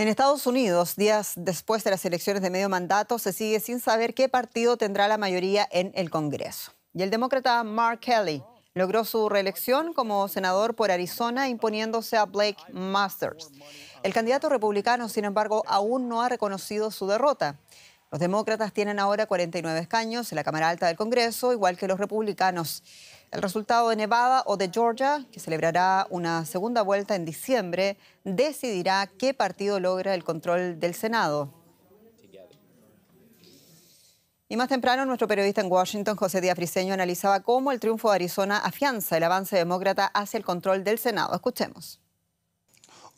En Estados Unidos, días después de las elecciones de medio mandato, se sigue sin saber qué partido tendrá la mayoría en el Congreso. Y el demócrata Mark Kelly logró su reelección como senador por Arizona imponiéndose a Blake Masters. El candidato republicano, sin embargo, aún no ha reconocido su derrota. Los demócratas tienen ahora 49 escaños en la Cámara Alta del Congreso, igual que los republicanos. El resultado de Nevada o de Georgia, que celebrará una segunda vuelta en diciembre, decidirá qué partido logra el control del Senado. Y más temprano, nuestro periodista en Washington, José Díaz Friseño, analizaba cómo el triunfo de Arizona afianza el avance demócrata hacia el control del Senado. Escuchemos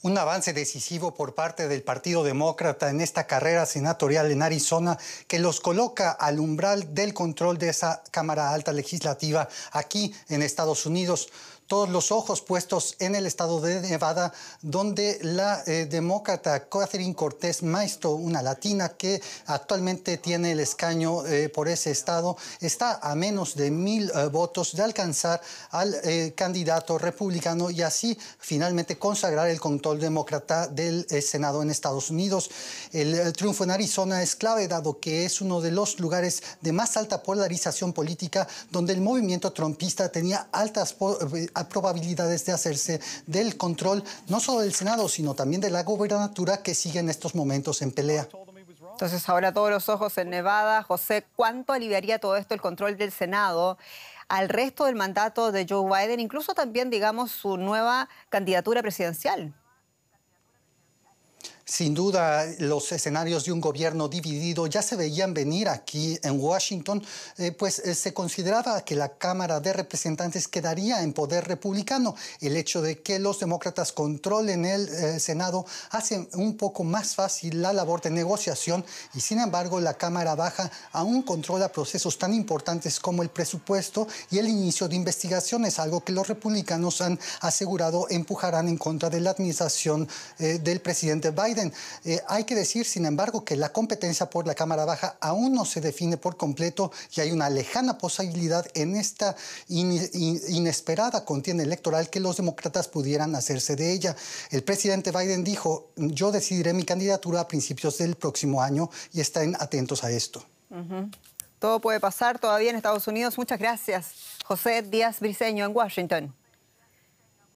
un avance decisivo por parte del Partido Demócrata en esta carrera senatorial en Arizona que los coloca al umbral del control de esa Cámara Alta Legislativa aquí en Estados Unidos todos los ojos puestos en el estado de Nevada, donde la eh, demócrata Catherine Cortés Maestro, una latina que actualmente tiene el escaño eh, por ese estado, está a menos de mil eh, votos de alcanzar al candidato republicano y así finalmente consagrar el control demócrata del Senado en Estados Unidos. El, triunfo en Arizona es clave dado que es uno de los lugares de más alta polarización política donde el movimiento trumpista tenía altas probabilidades de hacerse del control no solo del Senado, sino también de la gobernatura que sigue en estos momentos en pelea. Entonces ahora todos los ojos en Nevada. José, ¿cuánto aliviaría todo esto el control del Senado al resto del mandato de Joe Biden, incluso también, digamos, su nueva candidatura presidencial? Sin duda, los escenarios de un gobierno dividido ya se veían venir aquí en Washington, eh, pues eh, se consideraba que la Cámara de Representantes quedaría en poder republicano. El hecho de que los demócratas controlen el eh, Senado hace un poco más fácil la labor de negociación y sin embargo la Cámara Baja aún controla procesos tan importantes como el presupuesto y el inicio de investigaciones, algo que los republicanos han asegurado empujarán en contra de la administración del presidente Biden. Biden. Eh, hay que decir, sin embargo, que la competencia por la Cámara Baja aún no se define por completo y hay una lejana posibilidad en esta inesperada contienda electoral que los demócratas pudieran hacerse de ella. El presidente Biden dijo, yo decidiré mi candidatura a principios del próximo año y estén atentos a esto. Todo puede pasar todavía en Estados Unidos. Muchas gracias. José Díaz Briseño en Washington.